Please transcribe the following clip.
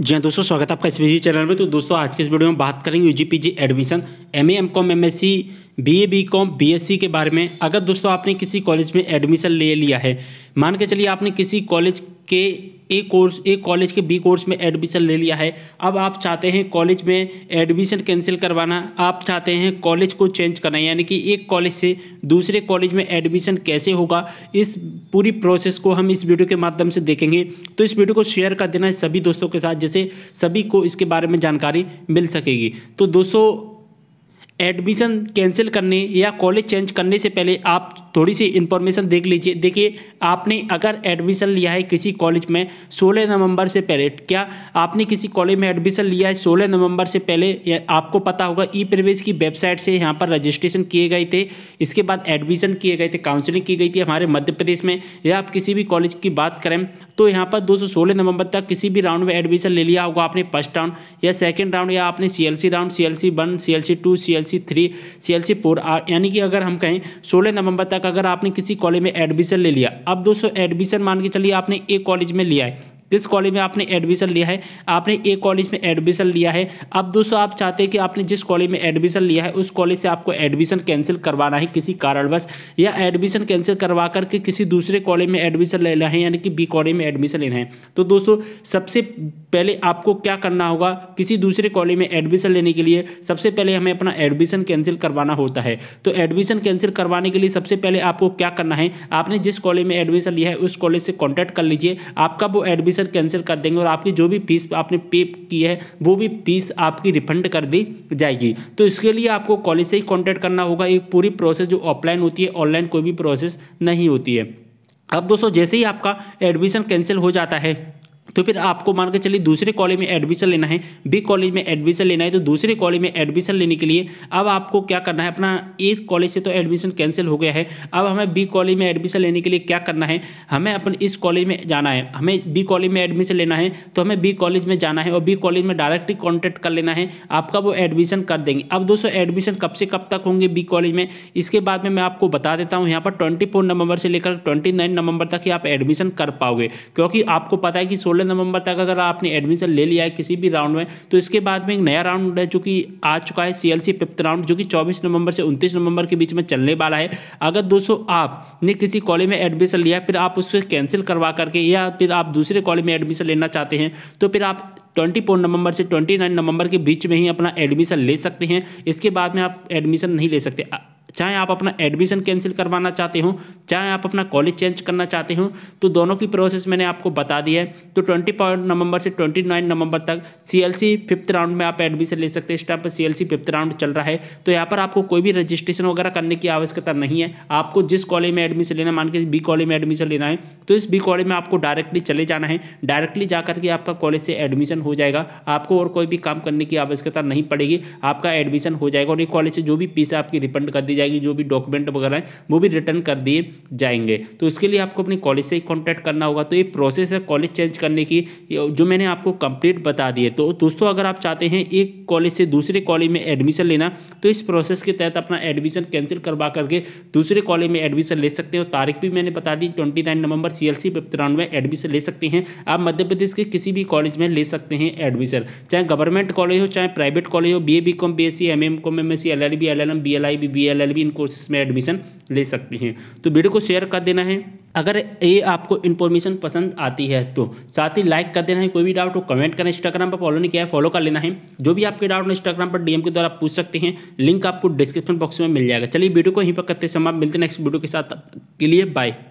जी हाँ दोस्तों स्वागत है आपका इस विजी चैनल में तो दोस्तों आज के इस वीडियो में बात करेंगे UG PG admission A M com M S C के बारे में अगर दोस्तों आपने किसी कॉलेज में एडमिशन ले लिया है मान के चलिए आपने किसी कॉलेज के ए कोर्स ए कॉलेज के बी कोर्स में एडमिशन ले लिया है अब आप चाहते हैं कॉलेज में एडमिशन कैंसिल करवाना आप चाहते हैं कॉलेज को चेंज करना यानी कि एक कॉलेज से दूसरे कॉलेज में एडमिशन कैसे होगा इस पूरी प्रोसेस को हम इस वीडियो के माध्यम से देखेंगे तो इस वीडियो को शेयर कर देना है सभी दोस्तों के साथ जैसे सभी को इसके बारे में जानकारी मिल सकेगी तो दोस्तों एडमिशन कैंसिल करने या कॉलेज चेंज करने से पहले आप थोड़ी सी इन्फॉर्मेशन देख लीजिए देखिए आपने अगर एडमिशन लिया है किसी कॉलेज में सोलह नवंबर से पहले क्या आपने किसी कॉलेज में एडमिशन लिया है सोलह नवंबर से पहले आपको पता होगा ई प्रवेश की वेबसाइट से यहाँ पर रजिस्ट्रेशन किए गए थे इसके बाद एडमिशन किए गए थे काउंसलिंग की गई थी हमारे मध्य प्रदेश में या आप किसी भी कॉलेज की बात करें तो यहाँ पर सोलह नवंबर तक किसी भी राउंड में एडमिशन ले लिया होगा आपने फर्स्ट राउंड या सेकेंड राउंड या आपने C round C L C one C L C two C three C four यानी कि अगर हम कहें सोलह नवंबर तक अगर आपने किसी कॉलेज में एडमिशन ले लिया अब दोस्तों एडमिशन मान के चलिए आपने एक कॉलेज में लिया है जिस कॉलेज में आपने एडमिशन लिया है आपने ए कॉलेज में एडमिशन लिया है अब दोस्तों आप चाहते हैं कि आपने जिस कॉलेज में एडमिशन लिया है उस कॉलेज से आपको एडमिशन कैंसिल करवाना है किसी कारणवश या एडमिशन कैंसिल करवा करके किसी दूसरे कॉलेज में एडमिशन लेना है यानी कि बी कॉलेज में एडमिशन लेना है तो दोस्तों सबसे पहले आपको क्या करना होगा किसी दूसरे कॉलेज में एडमिशन लेने के लिए सबसे पहले हमें अपना एडमिशन कैंसिल करवाना होता है तो एडमिशन कैंसिल करवाने के लिए सबसे पहले आपको क्या करना है आपने जिस कॉलेज में एडमिशन लिया है उस कॉलेज से कॉन्टैक्ट कर लीजिए आपका वो एडमिशन सर कैंसिल कर देंगे और आपकी जो भी फीस आपने पे की है वो भी फीस आपकी रिफंड कर दी जाएगी तो इसके लिए आपको कॉलेज से ही कॉन्टैक्ट करना होगा एक पूरी प्रोसेस जो ऑफलाइन होती है ऑनलाइन कोई भी प्रोसेस नहीं होती है अब दोस्तों जैसे ही आपका एडमिशन कैंसिल हो जाता है तो फिर आपको मान के चलिए दूसरे कॉलेज में एडमिशन लेना है बी कॉलेज में एडमिशन लेना है तो दूसरे कॉलेज में एडमिशन लेने के लिए अब आपको क्या करना है अपना ए कॉलेज से तो एडमिशन कैंसिल हो गया है अब हमें बी कॉलेज में एडमिशन लेने के लिए क्या करना है हमें अपन इस कॉलेज में जाना है हमें बी कॉलेज में एडमिशन लेना है तो हमें बी कॉलेज में जाना है और बी कॉलेज में डायरेक्टली कॉन्टैक्ट कर लेना है आपका वो एडमिशन कर देंगे अब दोस्तों एडमिशन कब से कब तक होंगे बी कॉलेज में इसके बाद में मैं आपको बता देता हूँ यहाँ पर ट्वेंटी नवंबर से लेकर ट्वेंटी नवंबर तक ही आप एडमिशन कर पाओगे क्योंकि आपको पता है कि सोलह सोलह नवंबर तक अगर आपने एडमिशन ले लिया है किसी भी राउंड में तो इसके बाद में एक नया राउंड है जो कि आ चुका है C L C fifth round जो कि चौबीस नवंबर से उनतीस नवंबर के बीच में चलने वाला है अगर दोस्तों आपने किसी कॉलेज में एडमिशन लिया फिर आप उससे कैंसिल करवा करके या फिर आप दूसरे कॉलेज में एडमिशन लेना चाहते हैं तो फिर आप ट्वेंटी नवंबर से ट्वेंटी नवंबर के बीच में ही अपना एडमिशन ले सकते हैं इसके बाद में आप एडमिशन नहीं ले सकते चाहे आप अपना एडमिशन कैंसिल करवाना चाहते हो चाहे आप अपना कॉलेज चेंज करना चाहते हो तो दोनों की प्रोसेस मैंने आपको बता दी है तो ट्वेंटी नवंबर से ट्वेंटी नाइन नवंबर तक सीएलसी फिफ्थ राउंड में आप एडमिशन ले सकते हैं इस टाइम पर सीएलसी फिफ्थ राउंड चल रहा है तो यहाँ पर आपको कोई भी रजिस्ट्रेशन वगैरह करने की आवश्यकता नहीं है आपको जिस कॉलेज में एडमिशन लेना मान के बी कॉलेज में एडमिशन लेना है तो इस बी कॉलेज में आपको डायरेक्टली चले जाना है डायरेक्टली जाकर के आपका कॉलेज से एडमिशन हो जाएगा आपको और कोई भी काम करने की आवश्यकता नहीं पड़ेगी आपका एडमिशन हो जाएगा और ये कॉलेज से जो भी फीस आपकी रिफंड कर दी जाएगी जो भी डॉक्यूमेंट वगैरह है वो भी रिटर्न कर दिए जाएंगे तो उसके लिए आपको अपने कॉलेज से ही कॉन्टैक्ट करना होगा तो ये प्रोसेस है कॉलेज चेंज करने की जो मैंने आपको कंप्लीट बता दी तो दोस्तों अगर आप चाहते हैं एक कॉलेज से दूसरे कॉलेज में एडमिशन लेना तो इस प्रोसेस के तहत अपना एडमिशन कैंसिल करवा करके दूसरे कॉलेज में एडमिशन ले सकते हो तारीख भी मैंने बता दी twenty nine November C L C में एडमिशन ले सकते हैं आप मध्य प्रदेश के किसी भी कॉलेज में ले सकते हैं एडमिशन चाहे गवर्नमेंट कॉलेज हो चाहे प्राइवेट कॉलेज हो B A B com B S C M M com M S C L L B L L M B L I B B L L B इन courses में admission ले सकते हैं तो video को share कर देना है अगर ये आपको इन्फॉर्मेशन पसंद आती है तो साथ ही लाइक कर देना है कोई भी डाउट हो कमेंट करना इंस्टाग्राम पर फॉलो नहीं किया है फॉलो कर लेना है जो भी आपके डाउट इंस्टाग्राम पर डीएम के द्वारा पूछ सकते हैं लिंक आपको डिस्क्रिप्शन बॉक्स में मिल जाएगा चलिए वीडियो को यहीं पर करते समय मिलते नेक्स्ट वीडियो के साथ के लिए बाय